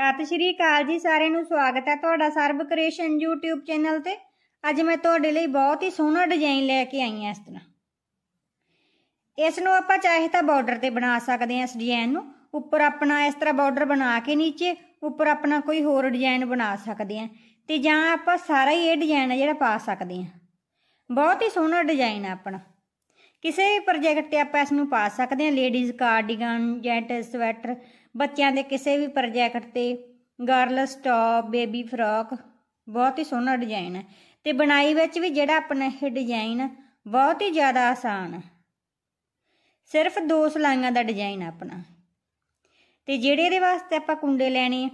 ਸਤਿ ਸ਼੍ਰੀ ਅਕਾਲ ਜੀ ਸਾਰਿਆਂ ਨੂੰ ਸਵਾਗਤ ਹੈ ਤੁਹਾਡਾ ਸਰਬ ਕ੍ਰੀਏਸ਼ਨ YouTube ਚੈਨਲ ਤੇ ਅੱਜ ਮੈਂ ਤੁਹਾਡੇ ਲਈ ਬਹੁਤ ਹੀ ਸੋਹਣਾ ਡਿਜ਼ਾਈਨ ਲੈ ਕੇ ਆਈ ਹਾਂ ਇਸ ਤਰ੍ਹਾਂ ਇਸ ਨੂੰ ਆਪਾਂ ਚਾਹੇ ਤਾਂ ਬਾਰਡਰ ਤੇ ਬਣਾ ਸਕਦੇ ਹਾਂ ਇਸ ਡਿਜ਼ਾਈਨ ਨੂੰ ਉੱਪਰ ਆਪਣਾ ਇਸ ਤਰ੍ਹਾਂ ਬਾਰਡਰ ਬਣਾ ਕੇ ਨੀਚੇ ਉੱਪਰ ਆਪਣਾ ਕੋਈ ਹੋਰ ਡਿਜ਼ਾਈਨ ਬਣਾ ਸਕਦੇ ਹਾਂ ਤੇ ਜਾਂ ਆਪਾਂ ਸਾਰਾ ਹੀ ਇਹ ਡਿਜ਼ਾਈਨ ਹੈ ਜਿਹੜਾ ਪਾ ਸਕਦੇ ਹਾਂ ਬਹੁਤ ਹੀ ਸੋਹਣਾ ਡਿਜ਼ਾਈਨ ਹੈ ਆਪਣਾ ਕਿਸੇ ਵੀ ਪ੍ਰੋਜੈਕਟ ਤੇ ਆਪਾਂ ਇਸ ਨੂੰ ਪਾ ਸਕਦੇ ਹਾਂ ਲੇਡੀਜ਼ ਕਾਰਡੀਗਨ ਜੈਂਟ ਸਵੈਟਰ ਬੱਚਿਆਂ ਦੇ ਕਿਸੇ ਵੀ ਪ੍ਰੋਜੈਕਟ ਤੇ ਗਰਲਸ ਟੌਪ ਬੇਬੀ ਫਰਾਕ ਬਹੁਤ ਹੀ ਸੋਹਣਾ ਡਿਜ਼ਾਈਨ ਹੈ ਤੇ ਬਣਾਈ ਵਿੱਚ ਵੀ ਜਿਹੜਾ ਆਪਣਾ ਇਹ ਡਿਜ਼ਾਈਨ ਬਹੁਤ ਹੀ ਜ਼ਿਆਦਾ ਆਸਾਨ ਹੈ ਸਿਰਫ ਦੋ ਸਲਾਈਆਂ ਦਾ ਡਿਜ਼ਾਈਨ ਆਪਣਾ ਤੇ ਜਿਹੜੇ ਦੇ ਵਾਸਤੇ ਆਪਾਂ ਕੁੰਡੇ ਲੈਣੇ ਆ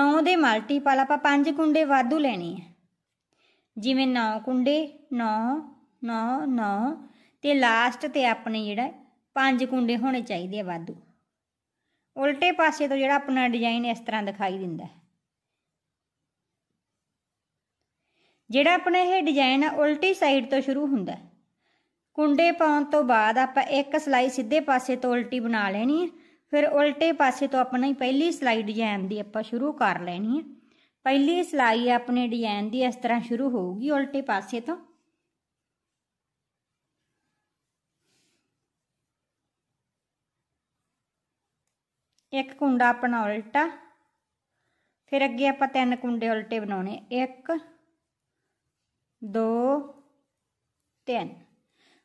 9 ਦੇ ਮਲਟੀਪਲ ਆਪਾਂ 5 ਕੁੰਡੇ ਵਾਧੂ ਲੈਣੇ ਆ ਜਿਵੇਂ 9 ਕੁੰਡੇ 9 9 9 ਤੇ ਲਾਸਟ ਤੇ ਆਪਣੇ ਜਿਹੜਾ 5 ਕੁੰਡੇ ਹੋਣੇ ਚਾਹੀਦੇ ਆ ਵਾਧੂ ਉਲਟੇ ਪਾਸੇ ਤੋਂ ਜਿਹੜਾ ਆਪਣਾ ਡਿਜ਼ਾਈਨ ਇਸ ਤਰ੍ਹਾਂ ਦਿਖਾਈ ਦਿੰਦਾ ਜਿਹੜਾ ਆਪਣਾ ਇਹ ਡਿਜ਼ਾਈਨ ਆ ਉਲਟੀ ਸਾਈਡ ਤੋਂ ਸ਼ੁਰੂ ਹੁੰਦਾ ਕੁੰਡੇ ਪਾਉਣ ਤੋਂ ਬਾਅਦ ਆਪਾਂ ਇੱਕ ਸਲਾਈ ਸਿੱਧੇ ਪਾਸੇ ਤੋਂ ਉਲਟੀ ਬਣਾ ਲੈਣੀ ਹੈ ਫਿਰ ਉਲਟੇ ਪਾਸੇ ਤੋਂ ਆਪਣੀ ਪਹਿਲੀ ਸਲਾਈ ਡਿਜ਼ਾਈਨ ਦੀ ਆਪਾਂ ਸ਼ੁਰੂ ਕਰ ਲੈਣੀ ਹੈ ਪਹਿਲੀ ਸਲਾਈ ਆਪਣੇ ਡਿਜ਼ਾਈਨ ਦੀ ਇਸ ਤਰ੍ਹਾਂ ਸ਼ੁਰੂ ਹੋਊਗੀ ਉਲਟੇ ਪਾਸੇ ਤੋਂ ਇੱਕ ਕੁੰਡਾ ਆਪਣਾ ਉਲਟਾ ਫਿਰ ਅੱਗੇ ਆਪਾਂ ਤਿੰਨ ਕੁੰਡੇ ਉਲਟੇ ਬਣਾਉਣੇ 1 2 3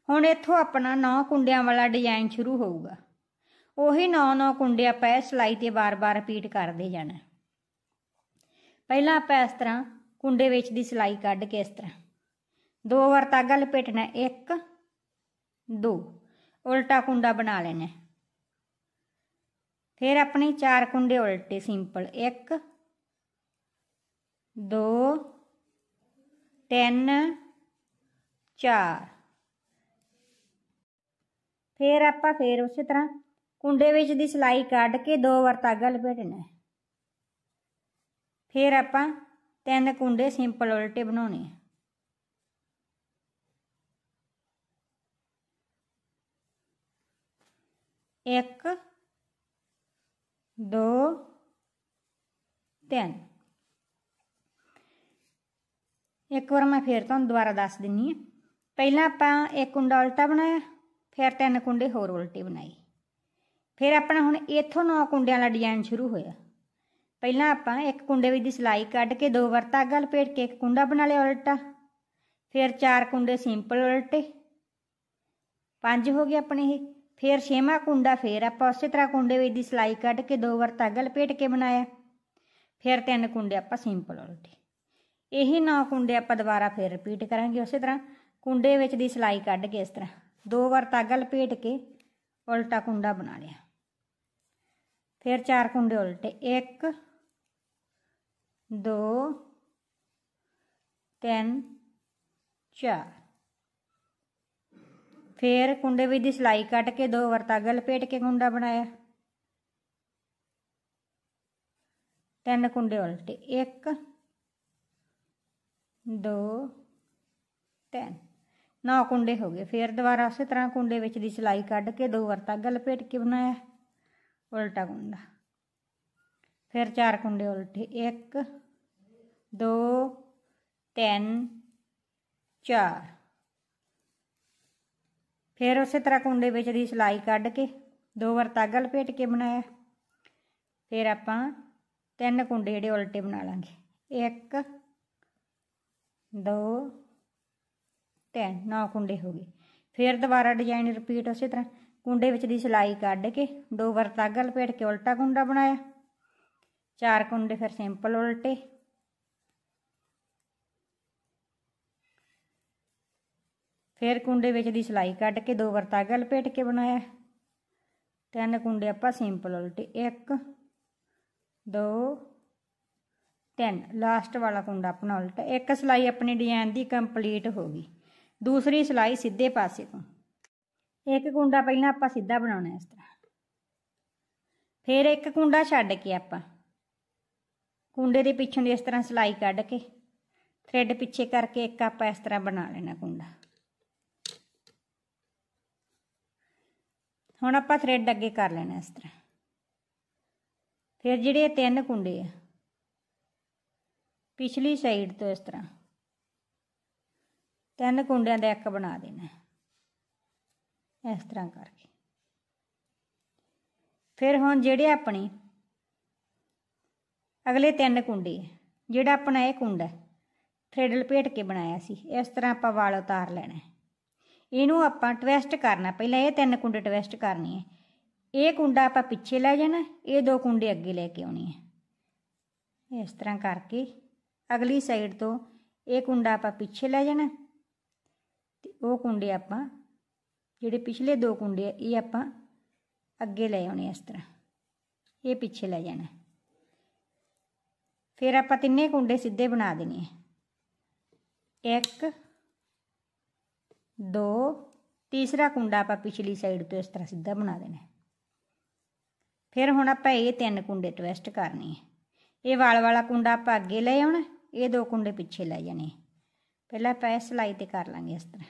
ਹੁਣ ਇੱਥੋਂ ਆਪਣਾ ਨੌ ਕੁੰਡਿਆਂ ਵਾਲਾ ਡਿਜ਼ਾਈਨ ਸ਼ੁਰੂ ਹੋਊਗਾ ਉਹੀ ਨੌ ਨੌ ਕੁੰਡੇ ਆਪਾਂ ਇਹ ਸਲਾਈ ਤੇ ਬਾਰ-ਬਾਰ ਰਿਪੀਟ ਕਰਦੇ ਜਾਣਾ ਪਹਿਲਾਂ ਆਪਾਂ ਇਸ ਤਰ੍ਹਾਂ ਕੁੰਡੇ ਵਿੱਚ ਦੀ ਸਲਾਈ ਕੱਢ ਕੇ ਇਸ ਤਰ੍ਹਾਂ ਦੋ ਵਾਰ ਤਾਗਾ ਲਪੇਟਣਾ 1 2 ਉਲਟਾ ਕੁੰਡਾ ਬਣਾ ਲੈਣਾ ਫਿਰ ਆਪਣੀ ਚਾਰ ਕੁੰਡੇ ਉਲਟੇ ਸਿੰਪਲ 1 2 3 4 ਫਿਰ ਆਪਾਂ ਫੇਰ ਉਸੇ ਤਰ੍ਹਾਂ ਕੁੰਡੇ ਵਿੱਚ ਦੀ ਸਲਾਈ ਕੱਢ ਕੇ ਦੋ ਵਾਰ ਤਾਗਾ ਲਪੇਟਣਾ ਫਿਰ ਆਪਾਂ ਤਿੰਨ ਕੁੰਡੇ ਸਿੰਪਲ ਉਲਟੇ ਬਣਾਉਣੇ ਆ ਇੱਕ दो ਤਿੰਨ ਇੱਕ ਵਾਰ ਮੈਂ ਫੇਰ ਤੁਹਾਨੂੰ ਦੁਬਾਰਾ ਦੱਸ ਦਿੰਨੀ ਆ ਪਹਿਲਾਂ ਆਪਾਂ ਇੱਕ ਕੁੰਡਾ ਉਲਟਾ ਬਣਾਇਆ ਫਿਰ ਤਿੰਨ ਕੁੰਡੇ ਹੋਰ ਉਲਟੇ ਬਣਾਏ ਫਿਰ ਆਪਣਾ ਹੁਣ ਇੱਥੋਂ ਨੌ ਕੁੰਡਿਆਂ ਦਾ ਡਿਜ਼ਾਈਨ ਸ਼ੁਰੂ ਹੋਇਆ ਪਹਿਲਾਂ ਆਪਾਂ ਇੱਕ ਕੁੰਡੇ ਵਿੱਚ ਦੀ ਸਿਲਾਈ ਕੱਢ ਕੇ ਦੋ ਵਾਰ ਧਾਗਾ ਲਪੇਟ ਕੇ ਇੱਕ ਕੁੰਡਾ ਬਣਾ ਲਿਆ ਉਲਟਾ ਫਿਰ ਚਾਰ ਕੁੰਡੇ ਸਿੰਪਲ ਉਲਟੇ ਪੰਜ ਹੋ ਗਏ ਆਪਣੇ ਇਹ ਫਿਰ ਛੇਵਾਂ ਕੁੰਡਾ ਫੇਰ ਆਪਾਂ ਉਸੇ ਤਰ੍ਹਾਂ ਕੁੰਡੇ ਵਿੱਚ ਦੀ ਸਲਾਈ ਕੱਢ ਕੇ ਦੋ ਵਾਰ ਤਾਗਲ ਪੇਟ ਕੇ ਬਣਾਇਆ ਫਿਰ ਤਿੰਨ ਕੁੰਡੇ ਆਪਾਂ ਸਿੰਪਲ ਉਲਟੇ ਇਹੀ ਨੌ ਕੁੰਡੇ ਆਪਾਂ ਦੁਬਾਰਾ ਫੇਰ ਰਿਪੀਟ ਕਰਾਂਗੇ ਉਸੇ ਤਰ੍ਹਾਂ ਕੁੰਡੇ ਵਿੱਚ ਦੀ ਸਲਾਈ ਕੱਢ ਕੇ ਇਸ ਤਰ੍ਹਾਂ ਦੋ ਵਾਰ ਤਾਗਲ ਪੇਟ ਕੇ ਉਲਟਾ ਕੁੰਡਾ ਬਣਾ ਲਿਆ ਫਿਰ ਚਾਰ ਕੁੰਡੇ ਉਲਟੇ 1 2 3 4 ਫੇਰ ਕੁੰਡੇ ਵਿੱਚ ਦੀ ਸਲਾਈ ਕੱਟ ਕੇ ਦੋ ਵਾਰ ਧਾਗਾ ਲਪੇਟ ਕੇ ਕੁੰਡਾ ਬਣਾਇਆ ਤਿੰਨ ਕੁੰਡੇ ਉਲਟੇ 1 2 3 ਨੌ ਕੁੰਡੇ ਹੋ ਗਏ ਫੇਰ ਦੁਬਾਰਾ ਉਸੇ ਤਰ੍ਹਾਂ ਕੁੰਡੇ ਵਿੱਚ ਦੀ ਸਲਾਈ ਕੱਢ ਕੇ ਦੋ ਵਾਰ ਗੱਲ ਪੇਟ ਕੇ ਬਣਾਇਆ ਉਲਟਾ ਕੁੰਡਾ ਫਿਰ ਚਾਰ ਕੁੰਡੇ ਉਲਟੇ 1 2 3 4 ਫਿਰ ਉਸੇ ਤਰ੍ਹਾਂ ਕੁੰਡੇ ਵਿੱਚ ਦੀ ਸਲਾਈ ਕੱਢ ਕੇ ਦੋ ਵਾਰ ਤਾਗਲ ਪੇਟ ਕੇ ਬਣਾਇਆ ਫਿਰ ਆਪਾਂ ਤਿੰਨ ਕੁੰਡੇ ਜਿਹੜੇ ਉਲਟੇ ਬਣਾ ਲਾਂਗੇ ਇੱਕ ਦੋ ਤਿੰਨ ਨੌ ਕੁੰਡੇ ਹੋ ਗਏ ਫਿਰ ਦੁਬਾਰਾ ਡਿਜ਼ਾਈਨ ਰਿਪੀਟ ਉਸੇ ਤਰ੍ਹਾਂ ਕੁੰਡੇ ਵਿੱਚ ਦੀ ਸਲਾਈ ਕੱਢ ਕੇ ਦੋ ਵਾਰ ਤਾਗਲ ਪੇਟ ਕੇ ਉਲਟਾ ਕੁੰਡਾ ਬਣਾਇਆ ਚਾਰ ਕੁੰਡੇ ਫਿਰ ਸਿੰਪਲ ਉਲਟੇ ਫਿਰ ਕੁੰਡੇ ਵਿੱਚ ਦੀ ਸਲਾਈ ਕੱਢ ਕੇ ਦੋ ਵਰਤਾ ਗਲ ਪੇਟ ਕੇ ਬਣਾਇਆ ਤਿੰਨ ਕੁੰਡੇ ਆਪਾਂ ਸਿੰਪਲ ਉਲਟੇ 1 2 3 ਲਾਸਟ ਵਾਲਾ ਕੁੰਡਾ ਆਪਣਾ ਉਲਟਾ ਇੱਕ ਸਲਾਈ ਆਪਣੀ ਡਿਜ਼ਾਈਨ ਦੀ ਕੰਪਲੀਟ ਹੋ ਗਈ ਦੂਸਰੀ ਸਲਾਈ ਸਿੱਧੇ ਪਾਸੇ ਤੋਂ ਇੱਕ ਕੁੰਡਾ ਪਹਿਲਾਂ ਆਪਾਂ ਸਿੱਧਾ ਬਣਾਉਣਾ ਇਸ ਤਰ੍ਹਾਂ ਫਿਰ ਇੱਕ ਕੁੰਡਾ ਛੱਡ ਕੇ ਆਪਾਂ ਕੁੰਡੇ ਦੇ ਪਿੱਛੋਂ ਦੀ ਇਸ ਤਰ੍ਹਾਂ ਸਲਾਈ ਕੱਢ ਕੇ ਥ੍ਰੈਡ ਪਿੱਛੇ ਕਰਕੇ ਇੱਕ ਆਪਾਂ ਇਸ ਤਰ੍ਹਾਂ ਬਣਾ ਲੈਣਾ ਕੁੰਡਾ ਹੁਣ ਆਪਾਂ ਥ੍ਰੈਡ ਅੱਗੇ ਕਰ ਲੈਣਾ ਇਸ ਤਰ੍ਹਾਂ ਫਿਰ ਜਿਹੜੇ ਤਿੰਨ ਕੁੰਡੇ ਆ ਪਿਛਲੀ ਸਾਈਡ ਤੋਂ ਇਸ ਤਰ੍ਹਾਂ ਤਿੰਨ ਕੁੰਡਿਆਂ ਦਾ ਇੱਕ ਬਣਾ ਦੇਣਾ ਇਸ ਤਰ੍ਹਾਂ ਕਰਕੇ ਫਿਰ ਹੁਣ ਜਿਹੜੇ ਆਪਣੇ ਅਗਲੇ ਤਿੰਨ ਕੁੰਡੇ ਜਿਹੜਾ ਆਪਣਾ ਇਹ ਕੁੰਡਾ ਥ੍ਰੈਡ ਲਪੇਟ ਕੇ ਬਣਾਇਆ ਸੀ ਇਸ ਤਰ੍ਹਾਂ ਆਪਾਂ ਵਾਲ ਉਤਾਰ ਲੈਣਾ ਇਹਨੂੰ ਆਪਾਂ ਟਵਿਸਟ ਕਰਨਾ ਪਹਿਲਾਂ ਇਹ ਤਿੰਨ ਕੁੰਡੇ ਟਵਿਸਟ ਕਰਨੀ ਹੈ ਇਹ ਕੁੰਡਾ ਆਪਾਂ ਪਿੱਛੇ ਲੈ ਜਾਣਾ ਇਹ ਦੋ ਕੁੰਡੇ ਅੱਗੇ ਲੈ ਕੇ ਆਉਣੇ ਹੈ ਇਸ ਤਰ੍ਹਾਂ ਕਰਕੇ ਅਗਲੀ ਸਾਈਡ ਤੋਂ ਇਹ ਕੁੰਡਾ ਆਪਾਂ ਪਿੱਛੇ ਲੈ ਜਾਣਾ ਤੇ ਉਹ ਕੁੰਡੇ ਆਪਾਂ ਜਿਹੜੇ ਪਿਛਲੇ ਦੋ ਕੁੰਡੇ ਆ ਇਹ ਆਪਾਂ ਅੱਗੇ ਲੈ ਆਉਣੇ ਇਸ ਤਰ੍ਹਾਂ ਇਹ ਪਿੱਛੇ ਲੈ ਜਾਣਾ ਫਿਰ ਆਪਾਂ ਤਿੰਨੇ ਕੁੰਡੇ ਸਿੱਧੇ ਬਣਾ ਦੇਣੇ ਆ 1 ਦੋ ਤੀਸਰਾ ਕੁੰਡਾ ਆਪਾਂ ਪਿਛਲੀ ਸਾਈਡ ਤੋਂ ਇਸ ਤਰ੍ਹਾਂ ਸਿੱਧਾ ਬਣਾ ਦੇਣਾ ਫਿਰ ਹੁਣ ਆਪਾਂ ਇਹ ਤਿੰਨ ਕੁੰਡੇ ਟਵਿਸਟ ਕਰਨੇ ਹੈ ਇਹ ਵਾਲ ਵਾਲਾ ਕੁੰਡਾ ਆਪਾਂ ਅੱਗੇ ਲੈ ਆਉਣਾ ਇਹ ਦੋ ਕੁੰਡੇ ਪਿੱਛੇ ਲੈ ਜਾਣੇ ਪਹਿਲਾਂ ਆਪਾਂ ਇਹ ਸਲਾਈ ਤੇ ਕਰ ਲਾਂਗੇ ਇਸ ਤਰ੍ਹਾਂ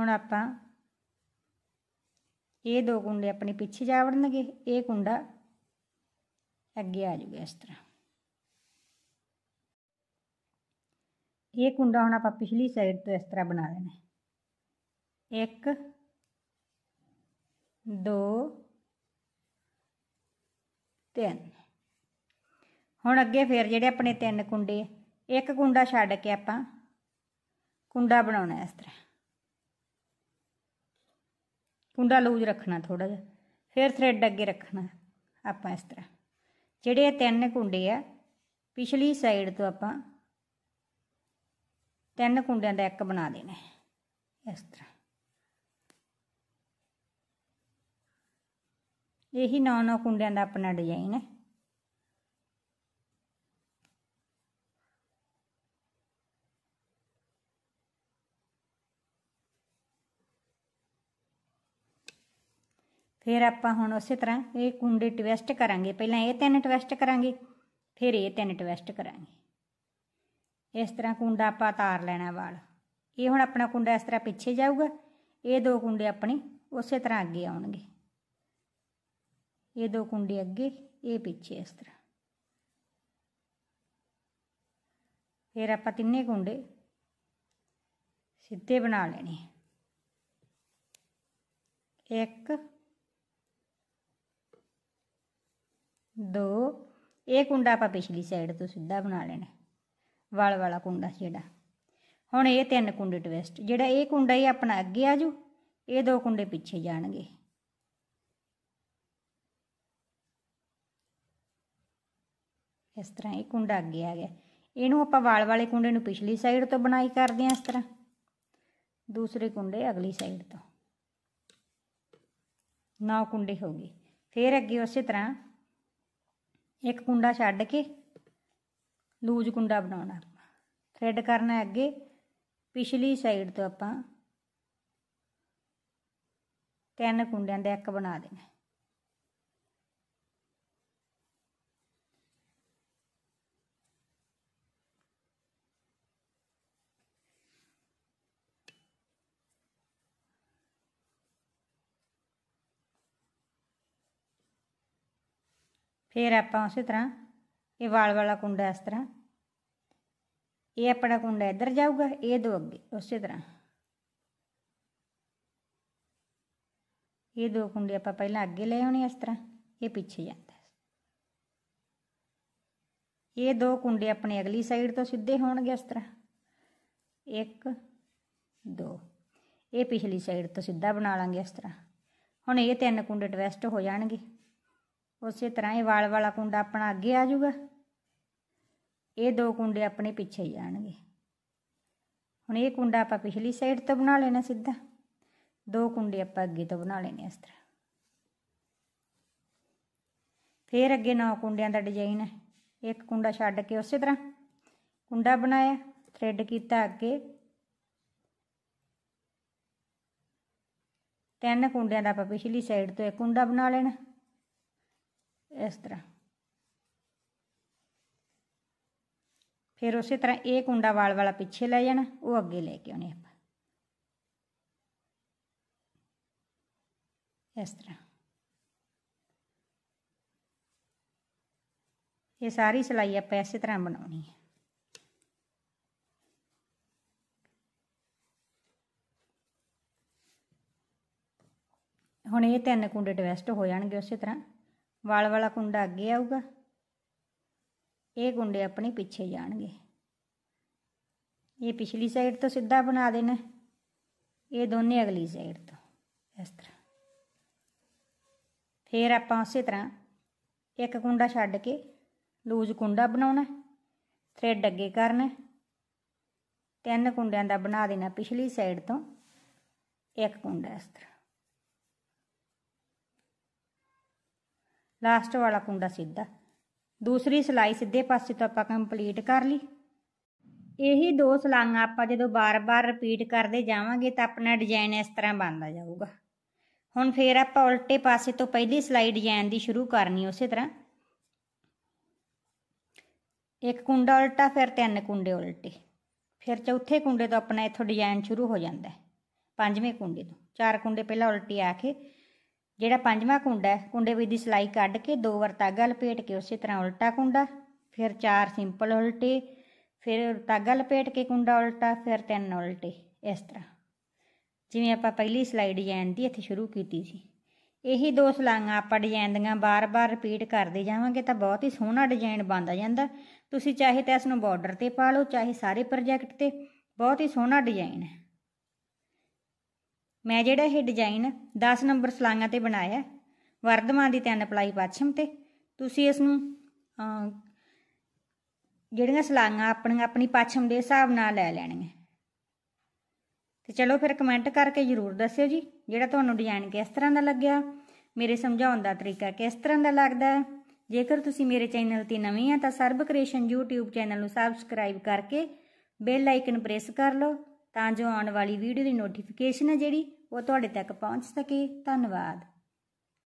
ਹੁਣ ਆਪਾਂ ਇਹ ਦੋ ਕੁੰਡੇ ਆਪਣੇ ਪਿੱਛੇ ਜਾ ਵੜਨਗੇ ਇਹ ਕੁੰਡਾ ਅੱਗੇ ਆ ਜਾਊਗਾ ਇਸ ਤਰ੍ਹਾਂ ਇਹ ਕੁੰਡਾ ਹੁਣ ਆਪਾਂ ਪਿਛਲੀ ਸਾਈਡ ਤੋਂ ਇਸ ਤਰ੍ਹਾਂ ਬਣਾ ਲੈਣਾ ਇੱਕ ਦੋ ਤਿੰਨ ਹੁਣ ਅੱਗੇ ਫੇਰ ਜਿਹੜੇ ਆਪਣੇ ਤਿੰਨ ਕੁੰਡੇ ਇੱਕ ਕੁੰਡਾ ਛੱਡ ਕੇ ਆਪਾਂ ਕੁੰਡਾ ਬਣਾਉਣਾ ਇਸ ਤਰ੍ਹਾਂ ਕੁੰਡਾ ਲੂਜ ਰੱਖਣਾ ਥੋੜਾ ਜਿਹਾ ਫਿਰ ਥਰੈਡ ਅੱਗੇ ਰੱਖਣਾ ਆਪਾਂ ਇਸ ਤਰ੍ਹਾਂ ਜਿਹੜੇ ਤਿੰਨ ਕੁੰਡੇ ਆ ਪਿਛਲੀ ਸਾਈਡ ਤੋਂ ਆਪਾਂ ਤਿੰਨ ਕੁੰਡਿਆਂ ਦਾ ਇੱਕ ਬਣਾ ਦੇਣਾ ਇਸ ਤਰ੍ਹਾਂ ਇਹੀ ਨੌ ਨੌ ਕੁੰਡਿਆਂ ਦਾ ਆਪਣਾ ਡਿਜ਼ਾਈਨ ਹੈ ਫਿਰ ਆਪਾਂ ਹੁਣ ਉਸੇ ਤਰ੍ਹਾਂ ਇਹ ਕੁੰਡੇ ਟਵਿਸਟ ਕਰਾਂਗੇ ਪਹਿਲਾਂ ਇਹ ਤਿੰਨ ਟਵਿਸਟ ਕਰਾਂਗੇ ਫਿਰ ਇਹ ਤਿੰਨ ਟਵਿਸਟ ਕਰਾਂਗੇ ਇਸ ਤਰ੍ਹਾਂ ਕੁੰਡਾ ਆਪਾਂ ਤਾਰ ਲੈਣਾ ਵਾਲ ਇਹ ਹੁਣ ਆਪਣਾ ਕੁੰਡਾ ਇਸ ਤਰ੍ਹਾਂ ਪਿੱਛੇ ਜਾਊਗਾ ਇਹ ਦੋ ਕੁੰਡੇ ਆਪਣੇ ਉਸੇ ਤਰ੍ਹਾਂ ਅੱਗੇ ਆਉਣਗੇ ਇਹ ਦੋ ਕੁੰਡੇ ਅੱਗੇ ਇਹ ਪਿੱਛੇ ਇਸ ਤਰ੍ਹਾਂ ਫਿਰ ਆਪਾਂ ਤਿੰਨੇ ਕੁੰਡੇ ਸਿੱਧੇ ਬਣਾ ਲੈਣੇ ਇੱਕ ਦੋ ਇਹ ਕੁੰਡਾ ਆਪਾਂ ਪਿਛਲੀ ਸਾਈਡ ਤੋਂ ਸਿੱਧਾ ਬਣਾ ਲੈਣਾ ਵਾਲ ਵਾਲਾ ਕੁੰਡਾ ਜਿਹੜਾ ਹੁਣ ਇਹ ਤਿੰਨ ਕੁੰਡੇ ਟਵਿਸਟ ਜਿਹੜਾ ਇਹ ਕੁੰਡਾ ਹੀ ਆਪਣਾ ਅੱਗੇ ਆ ਜੂ ਇਹ ਦੋ ਕੁੰਡੇ ਪਿੱਛੇ ਜਾਣਗੇ ਇਸ ਤਰ੍ਹਾਂ ਇਹ ਕੁੰਡਾ ਅੱਗੇ ਆ ਗਿਆ ਇਹਨੂੰ ਆਪਾਂ ਵਾਲ ਵਾਲੇ ਕੁੰਡੇ ਨੂੰ ਪਿਛਲੀ ਸਾਈਡ ਤੋਂ ਬਣਾਈ ਕਰਦੇ ਹਾਂ ਇਸ ਤਰ੍ਹਾਂ ਦੂਸਰੇ ਕੁੰਡੇ ਅਗਲੀ ਸਾਈਡ ਤੋਂ ਨੌ ਕੁੰਡੇ ਹੋ ਗਏ ਫਿਰ ਅੱਗੇ ਉਸੇ ਤਰ੍ਹਾਂ ਇੱਕ ਕੁੰਡਾ ਛੱਡ ਕੇ ਲੂਜ ਕੁੰਡਾ ਬਣਾਉਣਾ ਥਰੈਡ ਕਰਨਾ ਅੱਗੇ ਪਿਛਲੀ ਸਾਈਡ ਤੋਂ ਆਪਾਂ ਤਿੰਨ ਕੁੰਡਿਆਂ ਦਾ ਇੱਕ ਬਣਾ ਦੇਣਾ ਫਿਰ ਆਪਾਂ ਉਸੇ ਤਰ੍ਹਾਂ ਇਹ ਵਾਲ ਵਾਲਾ ਕੁੰਡਾ ਇਸ ਤਰ੍ਹਾਂ ਇਹ ਆਪਣਾ ਕੁੰਡਾ ਇੱਧਰ ਜਾਊਗਾ ਇਹ ਦੋ ਅੱਗੇ ਉਸੇ ਤਰ੍ਹਾਂ ਇਹ ਦੋ ਕੁੰਡੇ ਆਪਾਂ ਪਹਿਲਾਂ ਅੱਗੇ ਲੈ ਆਉਣੇ ਇਸ ਤਰ੍ਹਾਂ ਇਹ ਪਿੱਛੇ ਜਾਂਦਾ ਇਹ ਦੋ ਕੁੰਡੇ ਆਪਣੇ ਅਗਲੀ ਸਾਈਡ ਤੋਂ ਸਿੱਧੇ ਹੋਣਗੇ ਇਸ ਤਰ੍ਹਾਂ 1 2 ਇਹ ਪਿਛਲੀ ਸਾਈਡ ਤੋਂ ਸਿੱਧਾ ਬਣਾ ਲਾਂਗੇ ਇਸ ਤਰ੍ਹਾਂ ਹੁਣ ਇਹ ਤਿੰਨ ਕੁੰਡੇ ਟਵੈਸਟ ਹੋ ਜਾਣਗੇ ਉਸੇ ਤਰ੍ਹਾਂ ਇਹ ਵਾਲ ਵਾਲਾ ਕੁੰਡਾ ਆਪਣਾ ਅੱਗੇ ਆ ਜਾਊਗਾ ਇਹ ਦੋ ਕੁੰਡੇ ਆਪਣੇ ਪਿੱਛੇ ਹੀ ਜਾਣਗੇ ਹੁਣ ਇਹ ਕੁੰਡਾ ਆਪਾਂ ਪਿਛਲੀ ਸਾਈਡ ਤੋਂ ਬਣਾ ਲੈਣਾ ਸਿੱਧਾ ਦੋ ਕੁੰਡੇ ਆਪਾਂ ਅੱਗੇ ਤੋਂ ਬਣਾ ਲੈਣੇ ਇਸ ਤਰ੍ਹਾਂ ਫੇਰ ਅੱਗੇ ਨੌ ਕੁੰਡਿਆਂ ਦਾ ਡਿਜ਼ਾਈਨ ਹੈ ਇੱਕ ਕੁੰਡਾ ਛੱਡ ਕੇ ਉਸੇ ਤਰ੍ਹਾਂ ਕੁੰਡਾ ਬਣਾਇਆ ਥ੍ਰੈਡ ਕੀਤਾ ਅੱਗੇ ਤਿੰਨ ਕੁੰਡਿਆਂ ਦਾ ਆਪਾਂ ਪਿਛਲੀ ਸਾਈਡ ਤੋਂ ਇੱਕ ਕੁੰਡਾ ਬਣਾ ਲੈਣਾ ਇਸ ਤਰ੍ਹਾਂ ਫਿਰ ਉਸੇ ਤਰ੍ਹਾਂ ਇਹ ਕੁੰਡਾ ਵਾਲ ਵਾਲਾ ਪਿੱਛੇ ਲੈ ਜਾਣਾ ਉਹ ਅੱਗੇ ਲੈ ਕੇ ਆਉਣੇ ਆਪਾਂ ਇਸ ਤਰ੍ਹਾਂ ਇਹ ਸਾਰੀ ਸਿਲਾਈ ਆਪਾਂ ਇਸੇ ਤਰ੍ਹਾਂ ਬਣਾਉਣੀ ਹੈ ਹੁਣ ਇਹ ਤਿੰਨ ਕੁੰਡੇ ਡਿਵੈਸਟ ਹੋ ਜਾਣਗੇ ਉਸੇ ਤਰ੍ਹਾਂ ਵਾਲ ਵਾਲਾ ਕੁੰਡਾ ਅੱਗੇ ਆਊਗਾ ਇਹ ਕੁੰਡੇ ਆਪਣੇ ਪਿੱਛੇ ਜਾਣਗੇ ਇਹ ਪਿਛਲੀ ਸਾਈਡ ਤੋਂ ਸਿੱਧਾ ਬਣਾ ਦੇਣਾ ਇਹ ਦੋਨੇ ਅਗਲੀ ਸਾਈਡ ਤੋਂ ਇਸ ਤਰ੍ਹਾਂ ਫਿਰ ਆਪਾਂ ਉਸੇ ਤਰ੍ਹਾਂ ਇੱਕ ਕੁੰਡਾ ਛੱਡ ਕੇ ਲੂਜ਼ ਕੁੰਡਾ ਬਣਾਉਣਾ ਥਰੈਡ ਅੱਗੇ ਕਰਨਾ ਤਿੰਨ ਕੁੰਡਿਆਂ ਦਾ ਬਣਾ ਦੇਣਾ ਪਿਛਲੀ ਸਾਈਡ ਤੋਂ ਇੱਕ ਕੁੰਡਾ ਇਸ ਤਰ੍ਹਾਂ ਲਾਸਟ ਵਾਲਾ ਕੁੰਡਾ ਸਿੱਧਾ ਦੂਸਰੀ ਸਲਾਈ ਸਿੱਧੇ ਪਾਸੇ ਤੋਂ ਆਪਾਂ ਕੰਪਲੀਟ ਕਰ ਲਈ ਇਹੀ ਦੋ ਸਲਾਈਆਂ ਆਪਾਂ ਜਦੋਂ ਬਾਰ-ਬਾਰ ਰਿਪੀਟ ਕਰਦੇ ਜਾਵਾਂਗੇ ਤਾਂ ਆਪਣਾ ਡਿਜ਼ਾਈਨ ਇਸ ਤਰ੍ਹਾਂ ਬਣਦਾ ਜਾਊਗਾ ਹੁਣ ਫੇਰ ਆਪਾਂ ਉਲਟੇ ਪਾਸੇ ਤੋਂ ਪਹਿਲੀ ਸਲਾਈ ਡਿਜ਼ਾਈਨ ਦੀ ਸ਼ੁਰੂ ਕਰਨੀ ਉਸੇ ਤਰ੍ਹਾਂ ਇੱਕ ਕੁੰਡਾ ਉਲਟਾ ਫਿਰ ਤਿੰਨ ਕੁੰਡੇ ਉਲਟੇ ਫਿਰ ਚੌਥੇ ਕੁੰਡੇ ਤੋਂ ਆਪਣਾ ਇੱਥੋਂ ਡਿਜ਼ਾਈਨ ਸ਼ੁਰੂ ਹੋ ਜਾਂਦਾ ਹੈ ਪੰਜਵੇਂ ਕੁੰਡੇ ਤੋਂ ਚਾਰ ਕੁੰਡੇ ਪਹਿਲਾਂ ਉਲਟੇ ਆ ਕੇ ਜਿਹੜਾ ਪੰਜਵਾਂ ਕੁੰਡਾ ਹੈ ਕੁੰਡੇ ਵਿੱਚ ਦੀ ਸਲਾਈ ਕੱਢ ਕੇ ਦੋ ਵਾਰ ਤਾਗਾ ਲਪੇਟ ਕੇ ਉਸੇ ਤਰ੍ਹਾਂ ਉਲਟਾ ਕੁੰਡਾ ਫਿਰ ਚਾਰ ਸਿੰਪਲ ਉਲਟੇ ਫਿਰ ਤਾਗਾ ਲਪੇਟ ਕੇ ਕੁੰਡਾ ਉਲਟਾ ਫਿਰ ਤਿੰਨ ਉਲਟੇ ਇਸ ਤਰ੍ਹਾਂ ਜਿਵੇਂ ਆਪਾਂ ਪਹਿਲੀ ਸਲਾਈ ਡਿਜ਼ਾਈਨ ਦੀ ਇੱਥੇ ਸ਼ੁਰੂ ਕੀਤੀ ਸੀ ਇਹੀ ਦੋ ਸਲਾਈਆਂ ਆਪਾਂ ਡਿਜ਼ਾਈਨ ਦੀਆਂ ਬਾਰ-ਬਾਰ ਰਿਪੀਟ ਕਰਦੇ ਜਾਵਾਂਗੇ ਤਾਂ ਬਹੁਤ ਹੀ ਸੋਹਣਾ ਡਿਜ਼ਾਈਨ ਬਣਦਾ ਜਾਂਦਾ ਤੁਸੀਂ ਚਾਹੇ ਤਾਂ ਇਸ ਨੂੰ ਬਾਰਡਰ ਤੇ ਪਾ ਲਓ ਚਾਹੇ ਸਾਰੇ ਪ੍ਰੋਜੈਕਟ ਤੇ ਬਹੁਤ ਹੀ ਸੋਹਣਾ ਡਿਜ਼ਾਈਨ ਹੈ ਮੈਂ ਜਿਹੜਾ ਇਹ ਡਿਜ਼ਾਈਨ 10 ਨੰਬਰ ਸਲਾਈਆਂ ਤੇ ਬਣਾਇਆ ਵਰਧਮਾਨ ਦੀ ਤਿੰਨ ਪਲਾਈ ਪਾਛਮ ਤੇ ਤੁਸੀਂ ਇਸ ਨੂੰ ਜਿਹੜੀਆਂ ਸਲਾਈਆਂ ਆਪਣੀਆਂ ਆਪਣੀ ਪਾਛਮ ਦੇ ਹਿਸਾਬ ਨਾਲ ਲੈ ਲੈਣੀਆਂ ਤੇ ਚਲੋ ਫਿਰ ਕਮੈਂਟ ਕਰਕੇ ਜਰੂਰ ਦੱਸਿਓ ਜੀ ਜਿਹੜਾ ਤੁਹਾਨੂੰ ਡਿਜ਼ਾਈਨ ਕਿਸ ਤਰ੍ਹਾਂ ਦਾ ਲੱਗਿਆ ਮੇਰੇ ਸਮਝਾਉਣ ਦਾ ਤਰੀਕਾ ਕਿਸ ਤਰ੍ਹਾਂ ਦਾ ਲੱਗਦਾ ਹੈ ਜੇਕਰ ਤੁਸੀਂ ਮੇਰੇ ਚੈਨਲ ਤੇ ਨਵੇਂ ਆ ਤਾਂ ਸਰਬ ਕ੍ਰੀਏਸ਼ਨ YouTube ਚੈਨਲ ਨੂੰ ਸਬਸਕ੍ਰਾਈਬ ਕਰਕੇ ਬੈਲ ਆਈਕਨ ਪ੍ਰੈਸ ਕਰ ਲਓ ਤਾਂ ਜੋ ਆਉਣ ਵਾਲੀ ਵੀਡੀਓ ਦੀ ਨੋਟੀਫਿਕੇਸ਼ਨ ਹੈ ਜਿਹੜੀ ਉਹ ਤੁਹਾਡੇ ਤੱਕ ਪਹੁੰਚ ਸਕੇ ਧੰਨਵਾਦ